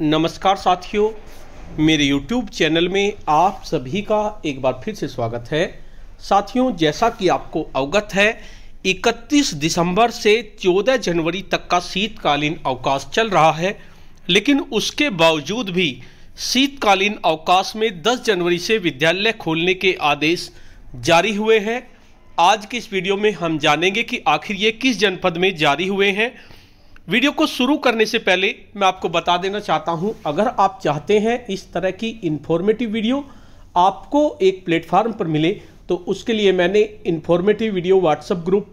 नमस्कार साथियों मेरे YouTube चैनल में आप सभी का एक बार फिर से स्वागत है साथियों जैसा कि आपको अवगत है 31 दिसंबर से 14 जनवरी तक का शीतकालीन अवकाश चल रहा है लेकिन उसके बावजूद भी शीतकालीन अवकाश में 10 जनवरी से विद्यालय खोलने के आदेश जारी हुए हैं आज के इस वीडियो में हम जानेंगे कि आखिर ये किस जनपद में जारी हुए हैं वीडियो को शुरू करने से पहले मैं आपको बता देना चाहता हूं अगर आप चाहते हैं इस तरह की इन्फॉर्मेटिव वीडियो आपको एक प्लेटफार्म पर मिले तो उसके लिए मैंने इन्फॉर्मेटिव वीडियो व्हाट्सएप ग्रुप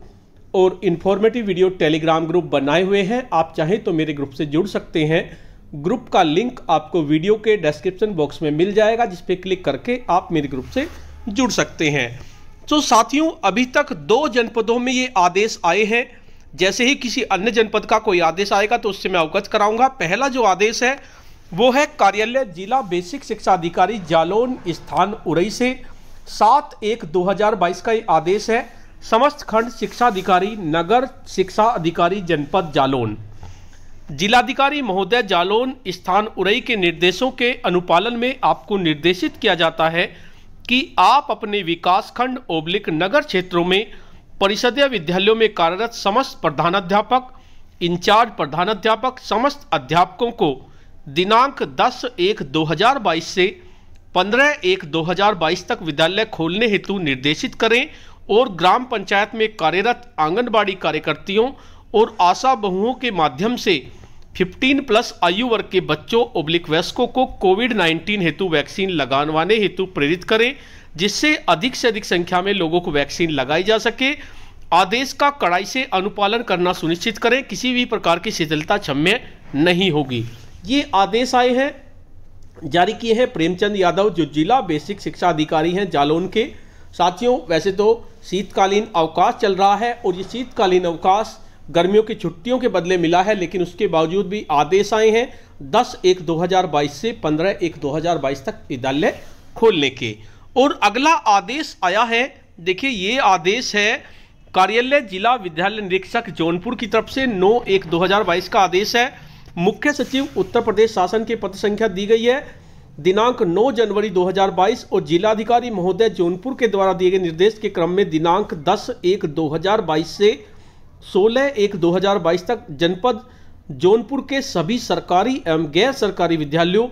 और इन्फॉर्मेटिव वीडियो टेलीग्राम ग्रुप बनाए हुए हैं आप चाहें तो मेरे ग्रुप से जुड़ सकते हैं ग्रुप का लिंक आपको वीडियो के डिस्क्रिप्शन बॉक्स में मिल जाएगा जिस पर क्लिक करके आप मेरे ग्रुप से जुड़ सकते हैं तो साथियों अभी तक दो जनपदों में ये आदेश आए हैं जैसे ही किसी अन्य जनपद का कोई आदेश आएगा तो उससे मैं अवगत कराऊंगा पहला जो आदेश है वो है कार्यालय जिला बेसिक शिक्षा अधिकारी जालोन स्थान उरई से सात एक 2022 का ये आदेश है समस्त खंड शिक्षा अधिकारी नगर शिक्षा अधिकारी जनपद जालोन जिलाधिकारी महोदय जालोन स्थान उरई के निर्देशों के अनुपालन में आपको निर्देशित किया जाता है कि आप अपने विकास खंड ओब्लिक नगर क्षेत्रों में परिषदीय विद्यालयों में कार्यरत समस्त प्रधानाध्यापक इंचार्ज प्रधानाध्यापक समस्त अध्यापकों को दिनांक 10 एक 2022 से 15 एक 2022 तक विद्यालय खोलने हेतु निर्देशित करें और ग्राम पंचायत में कार्यरत आंगनबाड़ी कार्यकर्तियों और आशा बहुओं के माध्यम से 15 प्लस आयु वर्ग के बच्चों उब्लिक वयस्कों को कोविड 19 हेतु वैक्सीन लगाने हेतु प्रेरित करें जिससे अधिक से अधिक संख्या में लोगों को वैक्सीन लगाई जा सके आदेश का कड़ाई से अनुपालन करना सुनिश्चित करें किसी भी प्रकार की शिथिलता क्षम्य नहीं होगी ये आदेश आए हैं जारी किए हैं प्रेमचंद यादव जो जिला बेसिक शिक्षा अधिकारी हैं जालौन के साथियों वैसे तो शीतकालीन अवकाश चल रहा है और ये शीतकालीन अवकाश गर्मियों की छुट्टियों के बदले मिला है लेकिन उसके बावजूद भी आदेश आए हैं 10 एक 2022 से 15 एक 2022 तक विद्यालय खोलने के और अगला आदेश आया है देखिए ये आदेश है कार्यालय जिला विद्यालय निरीक्षक जौनपुर की तरफ से 9 एक 2022 का आदेश है मुख्य सचिव उत्तर प्रदेश शासन के पत्र संख्या दी गई है दिनांक 9 जनवरी 2022 और जिलाधिकारी महोदय जौनपुर के द्वारा दिए गए निर्देश के क्रम में दिनांक 10 एक 2022 से सोलह एक 2022 तक जनपद जौनपुर के सभी सरकारी एवं गैर सरकारी विद्यालयों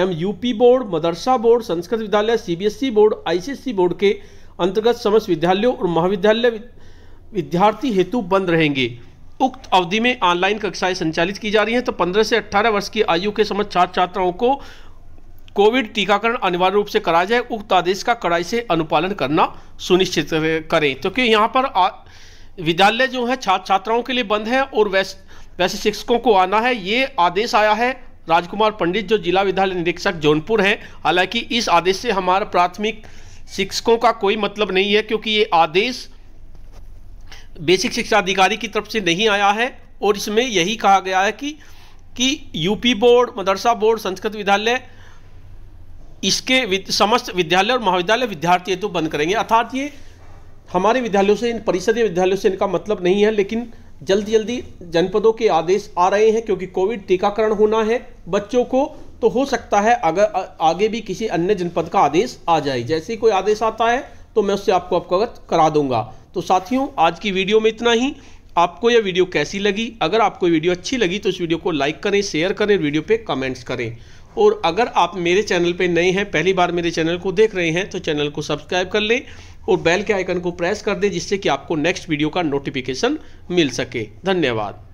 एवं यूपी बोर्ड मदरसा बोर्ड संस्कृत विद्यालय सीबीएसई बोर्ड आईसीएसई बोर्ड के अंतर्गत समस्त विद्यालयों और महाविद्यालय विद्यार्थी हेतु बंद रहेंगे उक्त अवधि में ऑनलाइन कक्षाएं संचालित की जा रही हैं तो 15 से 18 वर्ष की आयु के समस्त छात्र छात्राओं को कोविड टीकाकरण अनिवार्य रूप से कराया जाए उक्त आदेश का कड़ाई से अनुपालन करना सुनिश्चित करें क्योंकि तो यहाँ पर आ, विद्यालय जो है छात्र छात्राओं के लिए बंद है और वैसे वैसे शिक्षकों को आना है ये आदेश आया है राजकुमार पंडित जो जिला विद्यालय निरीक्षक जौनपुर हैं हालांकि इस आदेश से हमारा प्राथमिक शिक्षकों का कोई मतलब नहीं है क्योंकि ये आदेश बेसिक शिक्षा अधिकारी की तरफ से नहीं आया है और इसमें यही कहा गया है कि कि यूपी बोर्ड मदरसा बोर्ड संस्कृत विद्यालय इसके समस्त विद्यालय और महाविद्यालय विद्यार्थी हेतु तो बंद करेंगे अर्थात ये हमारे विद्यालयों से इन परिषदीय विद्यालयों से इनका मतलब नहीं है लेकिन जल्दी जल्दी जनपदों के आदेश आ रहे हैं क्योंकि कोविड टीकाकरण होना है बच्चों को तो हो सकता है अगर आगे भी किसी अन्य जनपद का आदेश आ जाए जैसे ही कोई आदेश आता है तो मैं उससे आपको अवगत करा दूंगा तो साथियों आज की वीडियो में इतना ही आपको यह वीडियो कैसी लगी अगर आपको वीडियो अच्छी लगी तो इस वीडियो को लाइक करें शेयर करें वीडियो पर कमेंट्स करें और अगर आप मेरे चैनल पे नए हैं पहली बार मेरे चैनल को देख रहे हैं तो चैनल को सब्सक्राइब कर लें और बेल के आइकन को प्रेस कर दें जिससे कि आपको नेक्स्ट वीडियो का नोटिफिकेशन मिल सके धन्यवाद